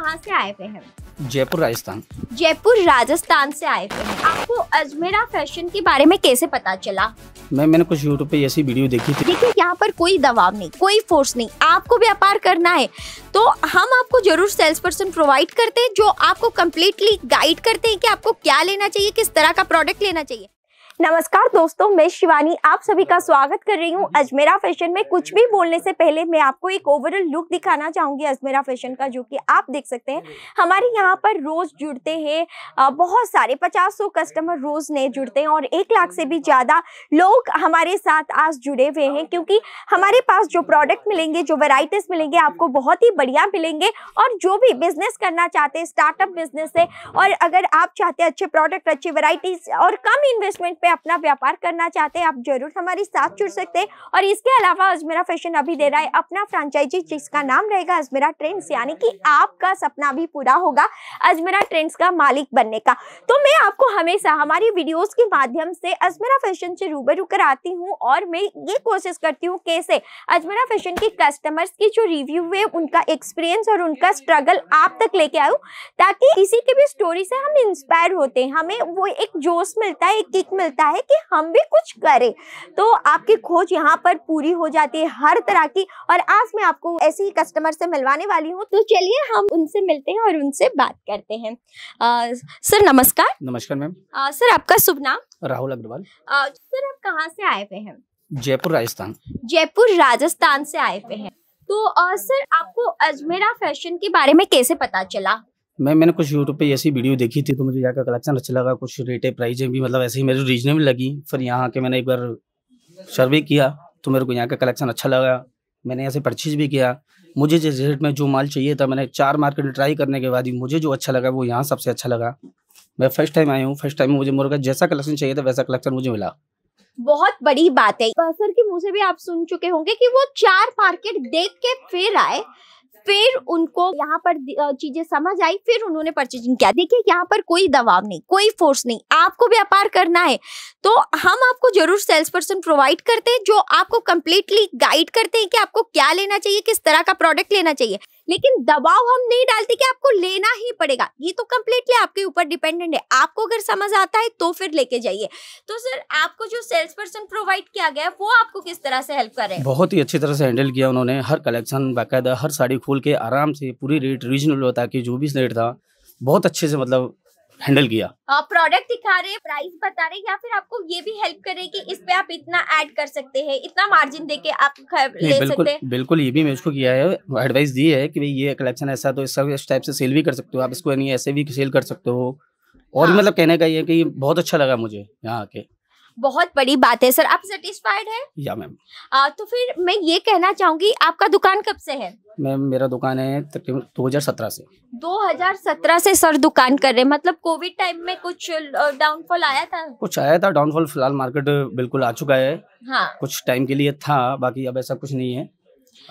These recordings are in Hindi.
कहाँ से आए हुए हैं जयपुर राजस्थान जयपुर राजस्थान से आए हुए हैं आपको अजमेरा फैशन के बारे में कैसे पता चला मैं मैंने कुछ यूट्यूब पे ऐसी वीडियो देखी थी देखिए यहाँ पर कोई दबाव नहीं कोई फोर्स नहीं आपको व्यापार करना है तो हम आपको जरूर सेल्स पर्सन प्रोवाइड करते हैं जो आपको कम्प्लीटली गाइड करते हैं कि आपको क्या लेना चाहिए किस तरह का प्रोडक्ट लेना चाहिए नमस्कार दोस्तों मैं शिवानी आप सभी का स्वागत कर रही हूँ अजमेरा फैशन में कुछ भी बोलने से पहले मैं आपको एक ओवरऑल लुक दिखाना चाहूँगी अजमेरा फैशन का जो कि आप देख सकते हैं हमारे यहाँ पर रोज़ जुड़ते हैं बहुत सारे पचास सौ कस्टमर रोज़ नए जुड़ते हैं और एक लाख से भी ज़्यादा लोग हमारे साथ आज जुड़े हुए हैं क्योंकि हमारे पास जो प्रोडक्ट मिलेंगे जो वेराइटीज़ मिलेंगे आपको बहुत ही बढ़िया मिलेंगे और जो भी बिजनेस करना चाहते हैं स्टार्टअप बिजनेस है और अगर आप चाहते हैं अच्छे प्रोडक्ट अच्छी वेराइटीज़ और कम इन्वेस्टमेंट पे में अपना व्यापार करना चाहते हैं आप जरूर हमारे साथ जुड़ सकते हैं और इसके अलावा अजमेरा फैशन अभी दे रहा है अपना फ्रेंचाइजी जिसका नाम रहेगा अजमेरा ट्रेंड्स यानी कि आपका सपना भी पूरा होगा अजमेरा ट्रेंड्स का मालिक बनने का तो मैं आपको हमेशा हमारी वीडियोज के माध्यम से अजमेरा फैशन से रूबरू कराती हूँ और मैं ये कोशिश करती हूँ कैसे अजमेरा फैशन के कस्टमर्स की जो रिव्यू है उनका एक्सपीरियंस और उनका स्ट्रगल आप तक लेके आऊँ ताकि किसी के भी स्टोरी से हम इंस्पायर होते हैं हमें वो एक जोश मिलता है एक किक मिलता है होता है कि हम भी कुछ करें तो आपकी खोज यहाँ पर पूरी हो जाती है हर तरह की और आज मैं आपको ऐसे ही कस्टमर से मिलवाने वाली हूँ तो चलिए हम उनसे मिलते हैं और उनसे बात करते हैं आ, सर नमस्कार नमस्कार मैम सर आपका शुभ नाम राहुल अग्रवाल सर आप कहाँ से आए हुए हैं जयपुर राजस्थान जयपुर राजस्थान से आए हुए हैं तो आ, सर आपको अजमेरा फैशन के बारे में कैसे पता चला मैं मैंने कुछ यूट्यूब पे ऐसी वीडियो देखी थी तो मुझे यहाँ का कलेक्शन अच्छा लगा कुछ रेटें प्राइजें भी मतलब ऐसे ही मेरे रीजनेबल लगी फिर यहाँ आके मैंने एक बार सर्वे किया तो मेरे को यहाँ का कलेक्शन अच्छा लगा मैंने यहाँ से परचेज भी किया मुझे जिस रेट में जो माल चाहिए था मैंने चार मार्केट ट्राई करने के बाद ही मुझे जो अच्छा लगा वो यहाँ सबसे अच्छा लगा मैं फर्स्ट टाइम आया हूँ फर्स्ट टाइम मुझे मुर्गा जैसा कलेक्शन चाहिए था वैसा कलेक्शन मुझे मिला बहुत बड़ी बात है सर के मुंह से भी आप सुन चुके होंगे कि वो चार मार्केट देख के फिर आए फिर उनको यहाँ पर चीजें समझ आई फिर उन्होंने परचेजिंग किया देखिए यहाँ पर कोई दबाव नहीं कोई फोर्स नहीं आपको व्यापार करना है तो हम आपको जरूर सेल्स पर्सन प्रोवाइड करते हैं जो आपको कंप्लीटली गाइड करते हैं कि आपको क्या लेना चाहिए किस तरह का प्रोडक्ट लेना चाहिए लेकिन दबाव हम नहीं डालते कि आपको लेना ही पड़ेगा ये तो कम्प्लीटली आपके ऊपर डिपेंडेंट है आपको अगर समझ आता है तो फिर लेके जाइए तो सर आपको जो सेल्स पर्सन प्रोवाइड किया गया वो आपको किस तरह से हेल्प कर रहे हैं बहुत ही अच्छी तरह से हैंडल किया उन्होंने हर कलेक्शन बाकायदा हर साड़ी खोल के आराम से पूरी रेट होता था कि जो भी रेट था बहुत अच्छे से मतलब हैंडल किया आप प्रोडक्ट दिखा रहे हैं प्राइस बता रहे हैं या फिर आपको ये भी हेल्प करे कि इस पे आप इतना ऐड कर सकते हैं इतना मार्जिन दे के आप ले बिल्कुल, सकते बिल्कुल ये भी मैं उसको किया है एडवाइस दी है कि भाई ये कलेक्शन ऐसा तो इस टाइप से सेल भी कर सकते हो आप इसको ऐसे भी सेल कर सकते हो और हाँ। मतलब कहने का ये कि बहुत अच्छा लगा मुझे यहाँ आके बहुत बड़ी बात है सर आप सेटिस्फाइड है या मैम तो फिर मैं ये कहना चाहूंगी आपका दुकान कब से है मैम मेरा दुकान है दो ऐसी दो से सत्रह से सर दुकान कर रहे मतलब कोविड टाइम में कुछ डाउनफॉल आया था कुछ आया था डाउनफॉल फिलहाल मार्केट बिल्कुल आ चुका है हाँ कुछ टाइम के लिए था बाकी अब ऐसा कुछ नहीं है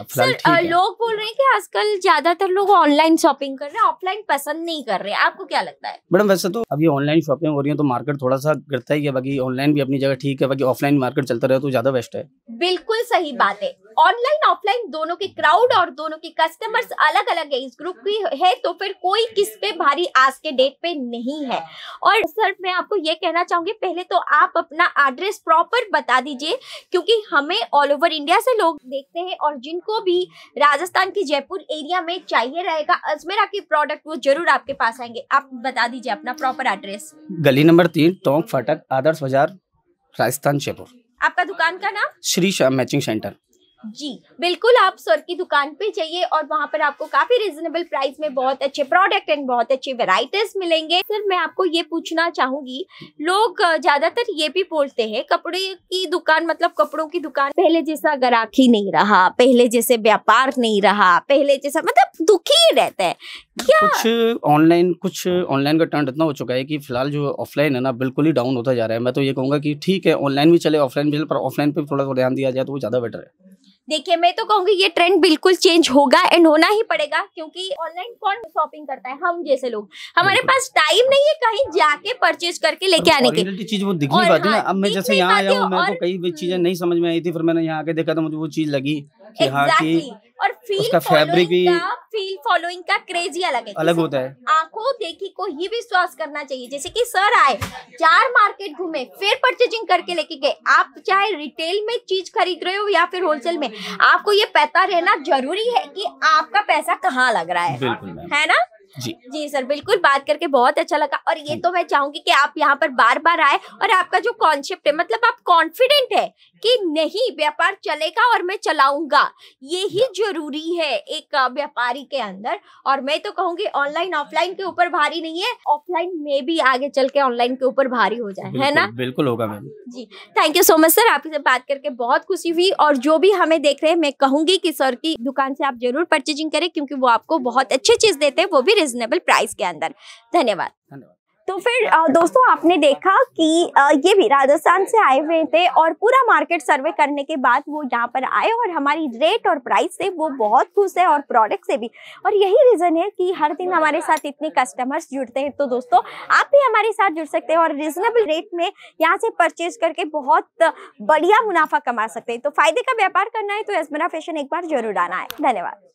सर लोग बोल रहे हैं कि आजकल ज्यादातर लोग ऑनलाइन शॉपिंग कर रहे हैं ऑफलाइन पसंद नहीं कर रहे हैं आपको क्या लगता है मैडम वैसे तो अभी ऑनलाइन शॉपिंग हो रही है तो मार्केट थोड़ा सा गिरता ही है बाकी ऑनलाइन भी अपनी जगह ठीक है बाकी ऑफलाइन मार्केट चलता रहे तो ज्यादा बेस्ट है बिल्कुल सही बात है ऑनलाइन ऑफलाइन दोनों के क्राउड और दोनों के कस्टमर्स अलग अलग है इस ग्रुप की है तो फिर कोई किस पे भारी आज के डेट पे नहीं है और सर मैं आपको ये कहना चाहूंगी पहले तो आप अपना एड्रेस प्रॉपर बता दीजिए क्योंकि हमें ऑल ओवर इंडिया से लोग देखते हैं और जिन इनको भी राजस्थान के जयपुर एरिया में चाहिए रहेगा अजमेरा के प्रोडक्ट वो जरूर आपके पास आएंगे आप बता दीजिए अपना प्रॉपर एड्रेस गली नंबर तीन टोंक फाटक आदर्श बाजार राजस्थान जयपुर आपका दुकान का नाम श्री शाह मैचिंग सेंटर जी बिल्कुल आप सर की दुकान पे जाइए और वहाँ पर आपको काफी रिजनेबल प्राइस में बहुत अच्छे प्रोडक्ट एंड बहुत अच्छे वेराइटीज मिलेंगे सर मैं आपको ये पूछना चाहूंगी लोग ज्यादातर ये भी बोलते हैं कपड़े की दुकान मतलब कपड़ों की दुकान पहले जैसा गराखी नहीं रहा पहले जैसे व्यापार नहीं रहा पहले जैसा मतलब दुखी रहता है क्या कुछ ऑनलाइन कुछ ऑनलाइन का ट्रेंड इतना हो चुका है कि फिलहाल जो ऑफलाइन है ना बिल्कुल ही डाउन होता जा रहा है मैं तो ये कहूँगा कि ठीक है ऑनलाइन भी चले ऑफलाइन भी चले पर ऑफलाइन पे थोड़ा ध्यान दिया जाए तो वो ज़्यादा बेटर है देखिए मैं तो कहूंगी ये ट्रेंड बिल्कुल चेंज होगा एंड होना ही पड़ेगा क्योंकि ऑनलाइन कौन शॉपिंग करता है हम जैसे लोग हमारे पास टाइम नहीं है कहीं जाके परचेज करके तो लेके आने के चीज वो दिख नहीं पाती ना हाँ, अब मैं जैसे यहाँ आया हूँ तो कई हम्म। चीजें नहीं समझ में आई थी फिर मैंने यहाँ आके देखा था तो मुझे वो चीज लगी हाँ, कि exactly. और फील उसका फैब्रिक भी फील फॉलोइंग का क्रेजी अलग है अलग होता है आंखों देखी को ही विश्वास करना चाहिए जैसे कि सर आए चार मार्केट घूमे फिर परचेजिंग करके लेके गए आप चाहे रिटेल में चीज खरीद रहे हो या फिर होलसेल में आपको ये पता रहना जरूरी है कि आपका पैसा कहाँ लग रहा है है ना जी जी सर बिल्कुल बात करके बहुत अच्छा लगा और ये तो मैं चाहूंगी कि आप यहाँ पर बार बार आए और आपका जो कॉन्सेप्ट है मतलब आप कॉन्फिडेंट है कि नहीं व्यापार चलेगा और मैं चलाऊंगा ये ही जरूरी है एक व्यापारी के अंदर और मैं तो कहूंगी ऑनलाइन ऑफलाइन के ऊपर भारी नहीं है ऑफलाइन में भी आगे चल के ऑनलाइन के ऊपर भारी हो जाए है ना बिल्कुल होगा मैम जी thank you so much sir आपसे बात करके बहुत खुशी हुई और जो भी हमें देख रहे हैं मैं कहूंगी कि सर की दुकान से आप जरूर परचेजिंग करें क्योंकि वो आपको बहुत अच्छी चीज देते हैं वो भी रिजनेबल प्राइस के अंदर धन्यवाद तो फिर दोस्तों आपने देखा कि ये भी राजस्थान से आए हुए थे और पूरा मार्केट सर्वे करने के बाद वो यहाँ पर आए और हमारी रेट और प्राइस से वो बहुत खुश है और प्रोडक्ट से भी और यही रीज़न है कि हर दिन हमारे साथ इतने कस्टमर्स जुड़ते हैं तो दोस्तों आप भी हमारे साथ जुड़ सकते हैं और रिजनेबल रेट में यहाँ से परचेज करके बहुत बढ़िया मुनाफा कमा सकते हैं तो फायदे का व्यापार करना है तो एसमरा फैशन एक बार जरूर आना है धन्यवाद